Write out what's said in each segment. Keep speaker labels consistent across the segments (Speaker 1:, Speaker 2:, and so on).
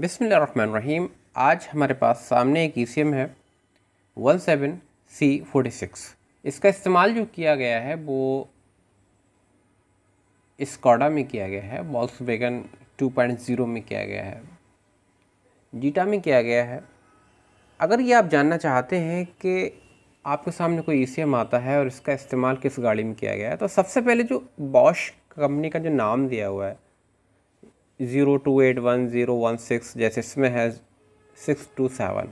Speaker 1: बिसमीम आज हमारे पास सामने एक ई e है one seven C forty six इसका इस्तेमाल जो किया गया है वो स्कॉडा में किया गया है Volkswagen two point zero में किया गया है जीटा में किया गया है अगर ये आप जानना चाहते हैं कि आपके सामने कोई ई e आता है और इसका इस्तेमाल किस गाड़ी में किया गया है तो सबसे पहले जो बॉश कंपनी का जो नाम दिया हुआ है zero two eight one zero one six जैसे इसमें है सिक्स टू सेवन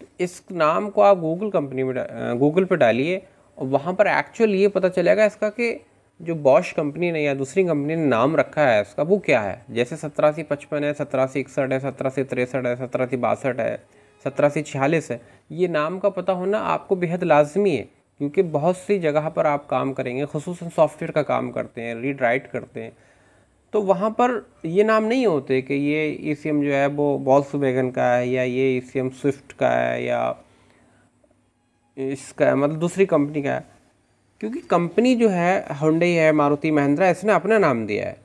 Speaker 1: तो इस नाम को आप गूगल कंपनी में गूगल पर डालिए और वहाँ पर एक्चुअल ये पता चलेगा इसका कि जो बॉश कंपनी ने या दूसरी कंपनी ने नाम रखा है इसका वो क्या है जैसे सत्रह पचपन है सत्रह इकसठ है सत्रह तिरसठ है सत्रह बासठ है सत्रह छियालीस है ये नाम का पता होना आपको बेहद लाजमी है क्योंकि बहुत सी जगह पर आप काम करेंगे खसूस सॉफ्टवेयर का काम करते हैं रीड राइट करते हैं तो वहाँ पर ये नाम नहीं होते कि ये ई जो है वो बॉल्स वैगन का है या ये ई स्विफ्ट का है या इसका है, मतलब दूसरी कंपनी का है क्योंकि कंपनी जो है होंडई है मारुति महिंद्रा इसने अपना नाम दिया है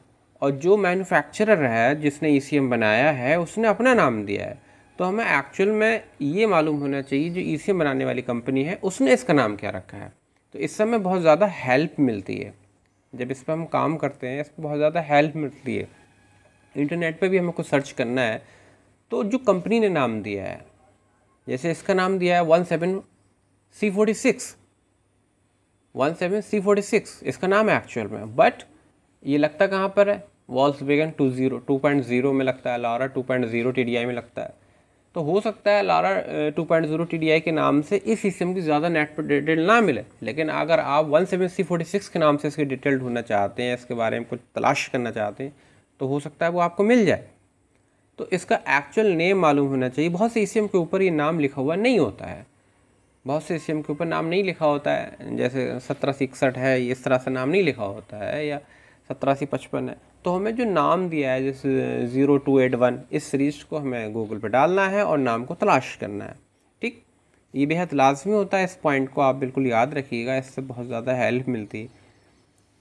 Speaker 1: और जो मैन्युफैक्चरर है जिसने ई बनाया है उसने अपना नाम दिया है तो हमें एक्चुअल में ये मालूम होना चाहिए जो ई बनाने वाली कंपनी है उसने इसका नाम क्या रखा है तो इससे हमें बहुत ज़्यादा हेल्प मिलती है जब इस पर हम काम करते हैं इस पर बहुत ज़्यादा हेल्प मिलती है इंटरनेट पे भी हमें कुछ सर्च करना है तो जो कंपनी ने नाम दिया है जैसे इसका नाम दिया है one seven C forty six one seven C forty six इसका नाम है एक्चुअल में बट ये लगता कहाँ पर है Volkswagen two zero two point zero में लगता है Laura two point zero T D I में लगता है तो हो सकता है लारा 2.0 पॉइंट के नाम से इस सिस्टम की ज़्यादा नेट पर डिटेल ना मिले लेकिन अगर आप one seven C forty six के नाम से इसकी डिटेल ढूंढना चाहते हैं इसके बारे में कुछ तलाश करना चाहते हैं तो हो सकता है वो आपको मिल जाए तो इसका एक्चुअल नेम मालूम होना चाहिए बहुत से ई e के ऊपर ये नाम लिखा हुआ नहीं होता है बहुत से ई e के ऊपर नाम नहीं लिखा होता है जैसे सत्रह इकसठ है इस तरह से नाम नहीं लिखा होता है या सत्रह सी पचपन है तो हमें जो नाम दिया है जिस ज़ीरो टू एट वन इस सीरीज को हमें गूगल पे डालना है और नाम को तलाश करना है ठीक ये बेहद लाजमी होता है इस पॉइंट को आप बिल्कुल याद रखिएगा इससे बहुत ज़्यादा हेल्प मिलती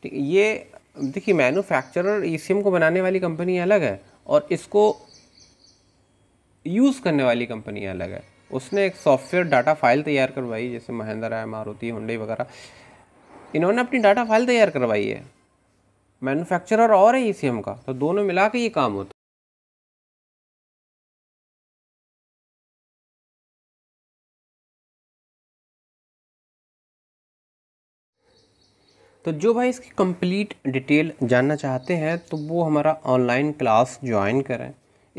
Speaker 1: ठीक ये देखिए मैनुफैक्चरर ई को बनाने वाली कंपनी अलग है और इसको यूज़ करने वाली कंपनी अलग है उसने एक सॉफ्टवेयर डाटा फाइल तैयार करवाई जैसे महिंद्रा है मारुति होंडई वगैरह इन्होंने अपनी डाटा फाइल तैयार करवाई है मैन्युफैक्चरर और है ई e का तो दोनों मिला के ये काम होता तो जो भाई इसकी कंप्लीट डिटेल जानना चाहते हैं तो वो हमारा ऑनलाइन क्लास ज्वाइन करें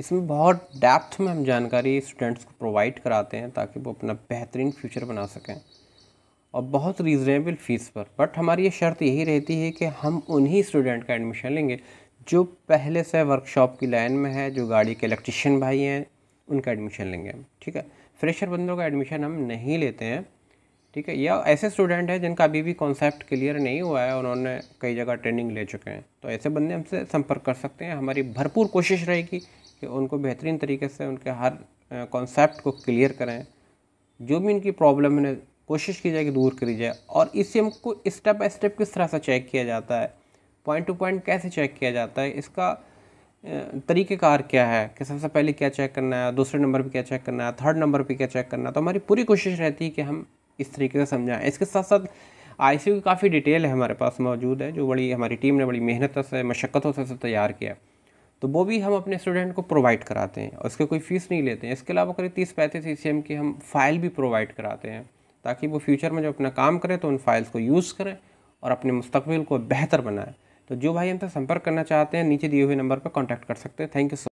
Speaker 1: इसमें बहुत डेप्थ में हम जानकारी स्टूडेंट्स को प्रोवाइड कराते हैं ताकि वो अपना बेहतरीन फ्यूचर बना सकें और बहुत रीज़नेबल फ़ीस पर बट हमारी ये शर्त यही रहती है कि हम उन्हीं स्टूडेंट का एडमिशन लेंगे जो पहले से वर्कशॉप की लाइन में है जो गाड़ी के इलेक्ट्रिशियन भाई हैं उनका एडमिशन लेंगे हम ठीक है फ्रेशर बंदों का एडमिशन हम नहीं लेते हैं ठीक है या ऐसे स्टूडेंट हैं जिनका अभी भी कॉन्सेप्ट क्लियर नहीं हुआ है उन्होंने कई जगह ट्रेनिंग ले चुके हैं तो ऐसे बंदे हमसे संपर्क कर सकते हैं हमारी भरपूर कोशिश रहेगी कि उनको बेहतरीन तरीके से उनके हर कॉन्सेप्ट को क्लियर करें जो भी इनकी प्रॉब्लम है कोशिश की जाए कि दूर करी जाए और इसे हमको स्टेप बाई स्टेप किस तरह से चेक किया जाता है पॉइंट टू पॉइंट कैसे चेक किया जाता है इसका तरीक़ेकार क्या है कि सबसे पहले क्या चेक करना है दूसरे नंबर पे क्या चेक करना है थर्ड नंबर पे क्या चेक करना है तो हमारी पूरी कोशिश रहती है कि हम इस तरीके से समझाएं इसके साथ साथ आई की काफ़ी डिटेल है हमारे पास मौजूद है जो बड़ी हमारी टीम ने बड़ी मेहनत से मशक्क़तों से तैयार किया तो वो भी हम अपने स्टूडेंट को प्रोवाइड कराते हैं और उसके कोई फ़ीस नहीं लेते हैं इसके अलावा करीब तीस पैंतीस ई e की हम फाइल भी प्रोवाइड कराते हैं ताकि वो फ्यूचर में जब अपना काम करें तो उन फाइल्स को यूज़ करें और अपने मुस्तबिल को बेहतर बनाएं तो जो भाई हमसे संपर्क करना चाहते हैं नीचे दिए हुए नंबर पर कॉन्टैक्ट कर सकते हैं थैंक यू